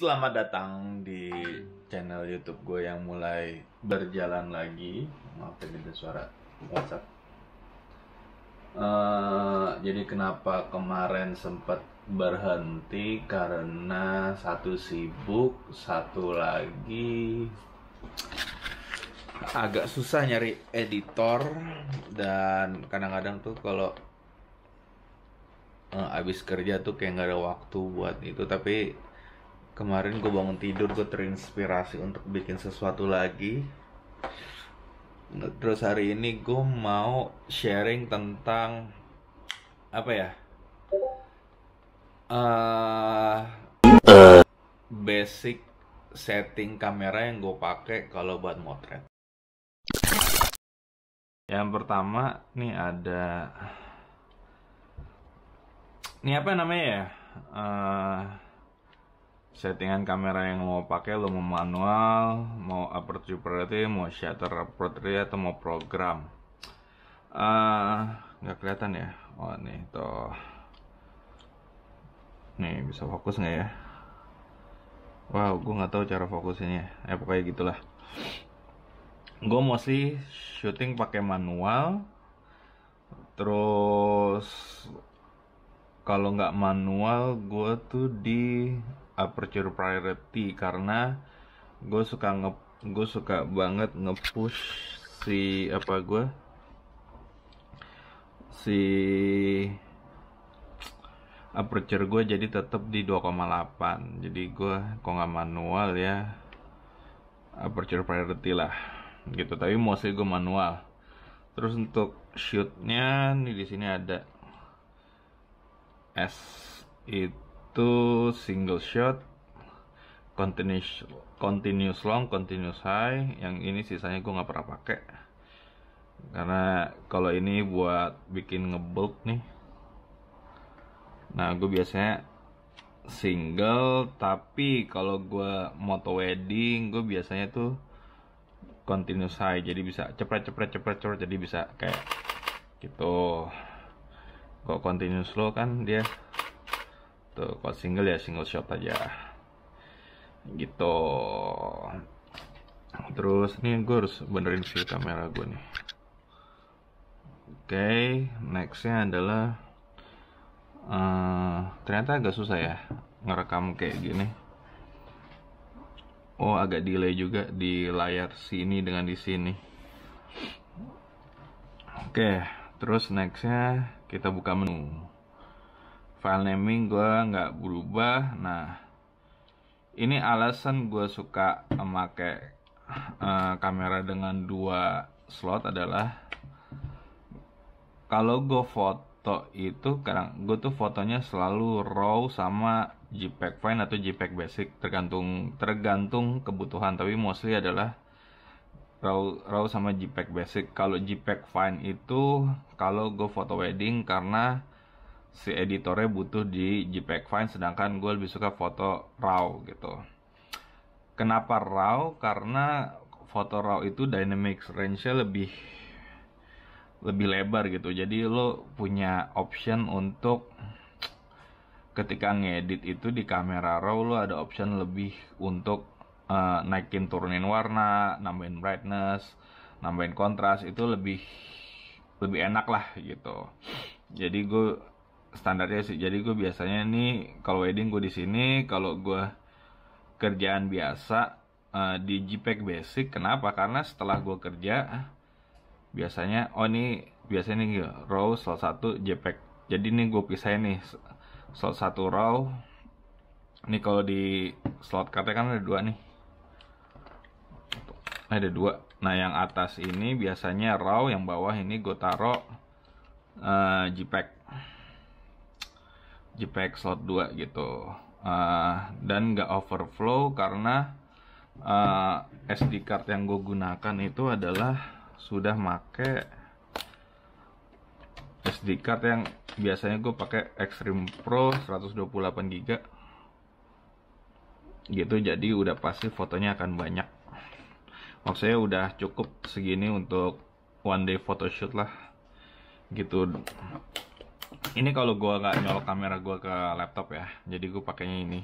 Selamat datang di channel YouTube gue yang mulai berjalan lagi. Maaf tadi ada suara WhatsApp. Uh, jadi kenapa kemarin sempat berhenti karena satu sibuk, satu lagi agak susah nyari editor dan kadang-kadang tuh kalau uh, eh, abis kerja tuh kayak nggak ada waktu buat itu tapi kemarin gue bangun tidur gue terinspirasi untuk bikin sesuatu lagi terus hari ini gue mau sharing tentang apa ya uh, basic setting kamera yang gue pakai kalau buat motret yang pertama nih ada ini apa namanya ya uh, settingan kamera yang mau pakai lo mau manual mau aperture priority mau shutter priority atau mau program ah, nggak uh, kelihatan ya oh nih toh nih bisa fokus nggak ya wow gue nggak tahu cara fokusnya ya eh, pokoknya gitulah gue mostly syuting pakai manual terus kalau nggak manual gue tuh di aperture priority karena gue suka nge gue suka banget ngepush si apa gue si aperture gue jadi tetap di 2,8 jadi gue kok nggak manual ya aperture priority lah gitu tapi mostly gue manual terus untuk shootnya nih di sini ada S itu itu single shot continuous continuous long continuous high yang ini sisanya gue nggak pernah pakai karena kalau ini buat bikin ngebulk nih nah gue biasanya single tapi kalau gue moto wedding gue biasanya tuh continuous high jadi bisa cepet-cepet-cepet-cepet jadi bisa kayak gitu kok continuous low kan dia Tuh, gitu. kalau single ya single shot aja. Gitu. Terus nih gue harus benerin view kamera gue nih. Oke, okay, nextnya adalah uh, ternyata agak susah ya ngerekam kayak gini. Oh, agak delay juga di layar sini dengan di sini. Oke, okay, terus nextnya kita buka menu file naming gue nggak berubah nah ini alasan gue suka memakai uh, eh, kamera dengan dua slot adalah kalau gue foto itu kadang gue tuh fotonya selalu raw sama JPEG Fine atau JPEG basic tergantung tergantung kebutuhan tapi mostly adalah raw raw sama JPEG basic kalau JPEG fine itu kalau gue foto wedding karena si editornya butuh di JPEG file sedangkan gue lebih suka foto RAW gitu kenapa RAW karena foto RAW itu dynamic range-nya lebih lebih lebar gitu jadi lo punya option untuk ketika ngedit itu di kamera RAW lo ada option lebih untuk uh, naikin turunin warna nambahin brightness nambahin kontras itu lebih lebih enak lah gitu jadi gue standarnya sih jadi gue biasanya nih kalau wedding gue di sini kalau gue kerjaan biasa uh, di JPEG basic kenapa karena setelah gue kerja biasanya oh ini biasanya nih raw salah satu JPEG jadi nih gue pisah nih slot satu raw ini kalau di slot cardnya kan ada dua nih ada dua nah yang atas ini biasanya raw yang bawah ini gue taruh uh, JPEG JPEG slot 2 gitu uh, dan nggak overflow karena uh, ah, SD card yang gue gunakan itu adalah sudah make SD card yang biasanya gue pakai Extreme Pro 128 GB gitu jadi udah pasti fotonya akan banyak maksudnya udah cukup segini untuk one day photoshoot lah gitu ini kalau gue nggak nyolok kamera gue ke laptop ya jadi gue pakainya ini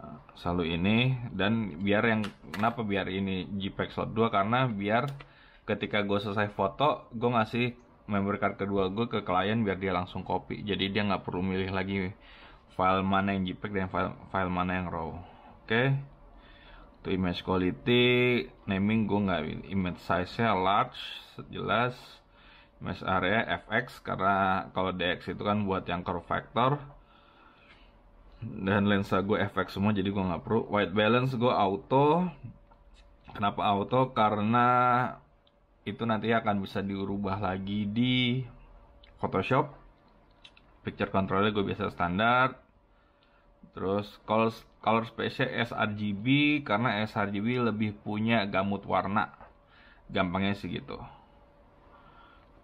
eh, selalu ini dan biar yang kenapa biar ini JPEG slot 2 karena biar ketika gue selesai foto gue ngasih member card kedua gue ke klien biar dia langsung copy jadi dia nggak perlu milih lagi file mana yang JPEG dan file file mana yang RAW oke okay. image quality naming gue nggak image size nya large jelas mesh area fx karena kalau dx itu kan buat yang curve factor dan lensa gue fx semua jadi gue nggak perlu white balance gue auto kenapa auto karena itu nanti akan bisa diubah lagi di Photoshop picture controlnya gue biasa standar terus color color space sRGB karena sRGB lebih punya gamut warna gampangnya segitu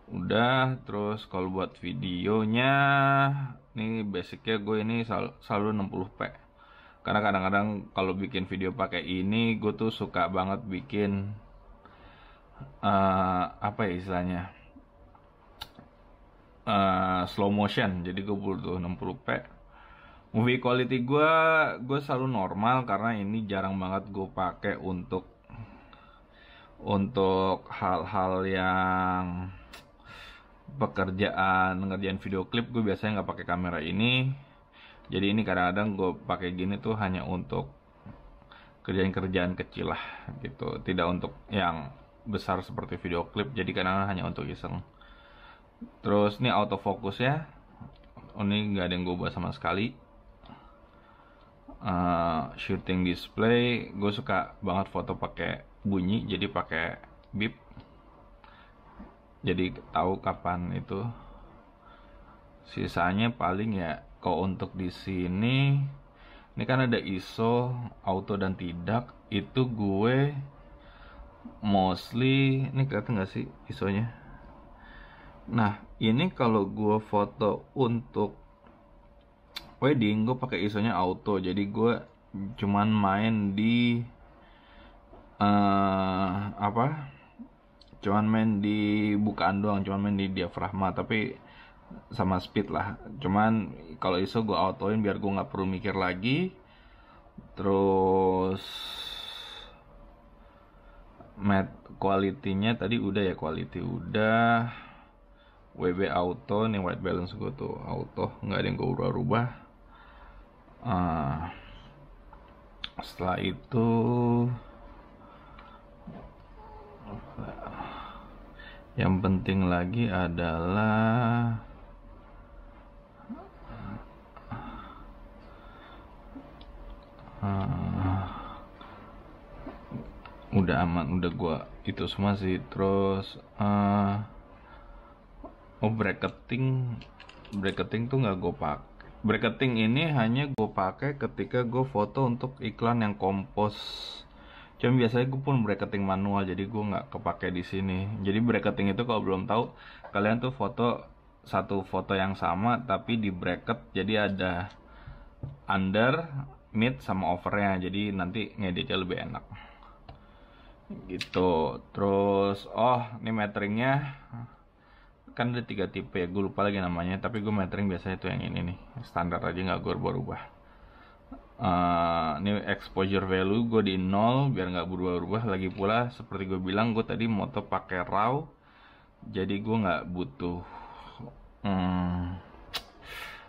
udah terus kalau buat videonya nih basicnya gue ini sel selalu 60p karena kadang-kadang kalau bikin video pakai ini gue tuh suka banget bikin uh, apa ya istilahnya uh, slow motion jadi gue butuh 60p movie quality gue gue selalu normal karena ini jarang banget gue pakai untuk untuk hal-hal yang pekerjaan ngerjain video klip gue biasanya nggak pakai kamera ini jadi ini kadang-kadang gue pakai gini tuh hanya untuk kerjaan-kerjaan kecil lah gitu tidak untuk yang besar seperti video klip jadi kadang-kadang hanya untuk iseng terus ini autofocus ya oh, ini nggak ada yang gue buat sama sekali uh, shooting display gue suka banget foto pakai bunyi jadi pakai beep jadi tahu kapan itu sisanya paling ya kalau untuk di sini ini kan ada ISO auto dan tidak itu gue mostly ini kelihatan nggak sih ISO-nya nah ini kalau gue foto untuk wedding gue pakai ISO-nya auto jadi gue cuman main di uh, apa cuman main di bukaan doang cuman main di diafragma tapi sama speed lah cuman kalau iso gue autoin biar gue nggak perlu mikir lagi terus mat kualitinya tadi udah ya quality udah WB auto nih white balance gue tuh auto nggak ada yang gue ubah-ubah uh, setelah itu yang penting lagi adalah uh, udah aman udah gua itu semua sih terus uh, oh bracketing bracketing tuh nggak gue pakai bracketing ini hanya gue pakai ketika gue foto untuk iklan yang kompos cuman biasanya gue pun bracketing manual jadi gue nggak kepake di sini jadi bracketing itu kalau belum tahu kalian tuh foto satu foto yang sama tapi di bracket jadi ada under mid sama overnya jadi nanti ngeditnya lebih enak gitu terus oh ini meteringnya kan ada tiga tipe ya gue lupa lagi namanya tapi gue metering biasanya itu yang ini nih standar aja nggak gue berubah-ubah Uh, eh, ini exposure value gue di nol biar nggak berubah-ubah lagi pula seperti gue bilang gue tadi moto pakai raw jadi gue nggak butuh hmm,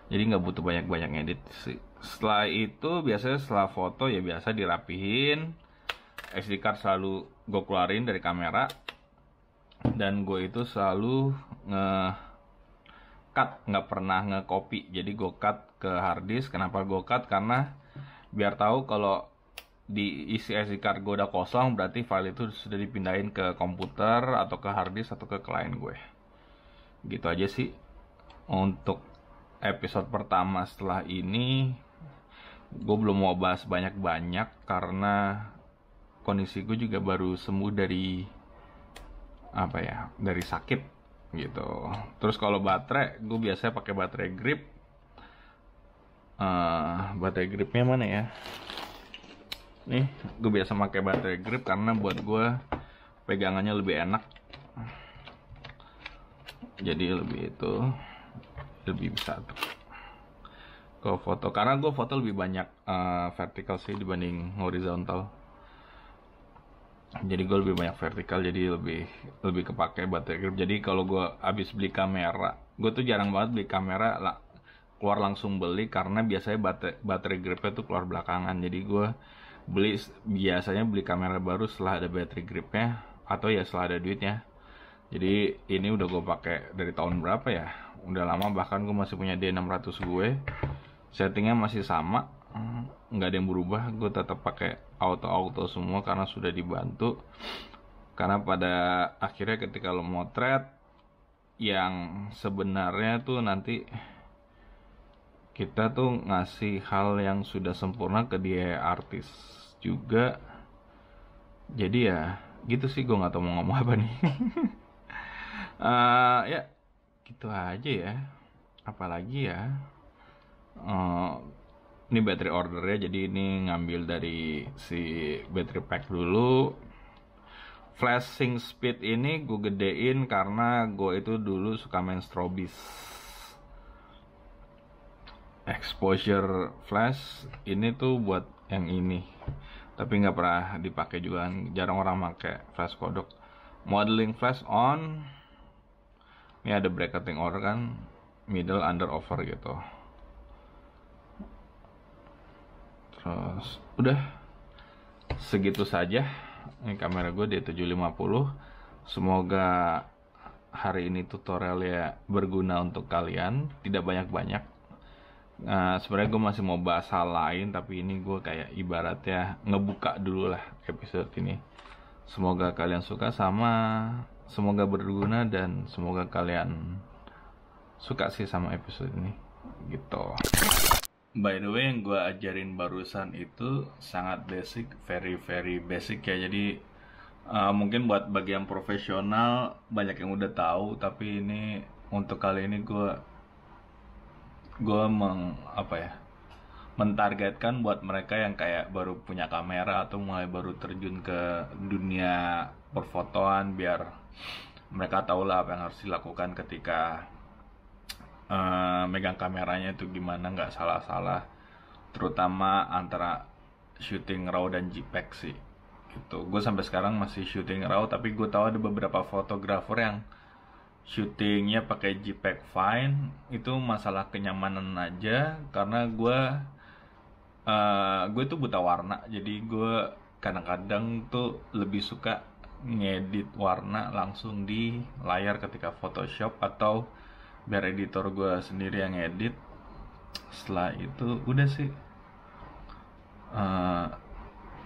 jadi nggak butuh banyak-banyak edit sih setelah itu biasanya setelah foto ya biasa dirapihin SD card selalu gue keluarin dari kamera dan gue itu selalu nge cut nggak pernah nge copy jadi gue cut ke hard disk kenapa gue cut karena biar tahu kalau di isi SD card gue udah kosong berarti file itu sudah dipindahin ke komputer atau ke hard disk atau ke klien gue gitu aja sih untuk episode pertama setelah ini gue belum mau bahas banyak-banyak karena kondisi gue juga baru sembuh dari apa ya dari sakit gitu terus kalau baterai gue biasanya pakai baterai grip uh, baterai gripnya mana ya nih gue biasa pakai baterai grip karena buat gue pegangannya lebih enak jadi lebih itu lebih bisa ke foto karena gue foto lebih banyak uh, vertikal sih dibanding horizontal jadi gue lebih banyak vertikal jadi lebih lebih kepake baterai grip jadi kalau gue abis beli kamera gue tuh jarang banget beli kamera lah keluar langsung beli karena biasanya baterai, baterai gripnya tuh keluar belakangan jadi gue beli biasanya beli kamera baru setelah ada baterai gripnya atau ya setelah ada duitnya jadi ini udah gue pakai dari tahun berapa ya udah lama bahkan gue masih punya D600 gue settingnya masih sama mm, nggak ada yang berubah gue tetap pakai auto auto semua karena sudah dibantu karena pada akhirnya ketika lo motret yang sebenarnya tuh nanti kita tuh ngasih hal yang sudah sempurna ke dia artis juga jadi ya gitu sih gue nggak tau mau ngomong apa nih uh, ya gitu aja ya apalagi ya uh, ini battery order ya jadi ini ngambil dari si battery pack dulu flashing speed ini gue gedein karena gue itu dulu suka main strobis exposure flash ini tuh buat yang ini tapi nggak pernah dipakai juga kan. jarang orang pakai flash kodok modeling flash on ini ada bracketing order kan middle under over gitu terus udah segitu saja ini kamera gue di 750 semoga hari ini tutorialnya berguna untuk kalian tidak banyak-banyak Nah, sebenarnya gue masih mau bahas hal lain tapi ini gue kayak ibaratnya ngebuka dulu lah episode ini semoga kalian suka sama semoga berguna dan semoga kalian suka sih sama episode ini gitu by the way yang gue ajarin barusan itu sangat basic very very basic ya jadi uh, mungkin buat bagian profesional banyak yang udah tahu tapi ini untuk kali ini gue gue meng apa ya mentargetkan buat mereka yang kayak baru punya kamera atau mulai baru terjun ke dunia perfotoan biar mereka tahu lah apa yang harus dilakukan ketika uh, megang kameranya itu gimana nggak salah-salah terutama antara shooting raw dan JPEG sih gitu gue sampai sekarang masih shooting raw tapi gue tahu ada beberapa fotografer yang syutingnya pakai JPEG Fine itu masalah kenyamanan aja karena gue uh, gue tuh buta warna jadi gue kadang-kadang tuh lebih suka ngedit warna langsung di layar ketika Photoshop atau biar editor gue sendiri yang ngedit setelah itu udah sih uh,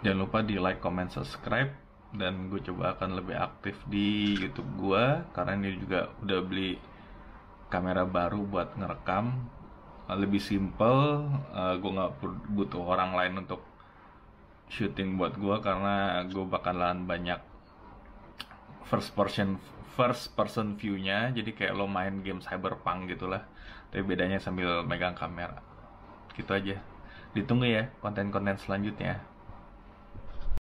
jangan lupa di like comment subscribe dan gue coba akan lebih aktif di YouTube gue karena ini juga udah beli kamera baru buat ngerekam nah, lebih simple uh, eh, gue nggak butuh orang lain untuk syuting buat gue karena gue bakalan banyak first person first person view-nya jadi kayak lo main game cyberpunk gitulah tapi bedanya sambil megang kamera gitu aja ditunggu ya konten-konten selanjutnya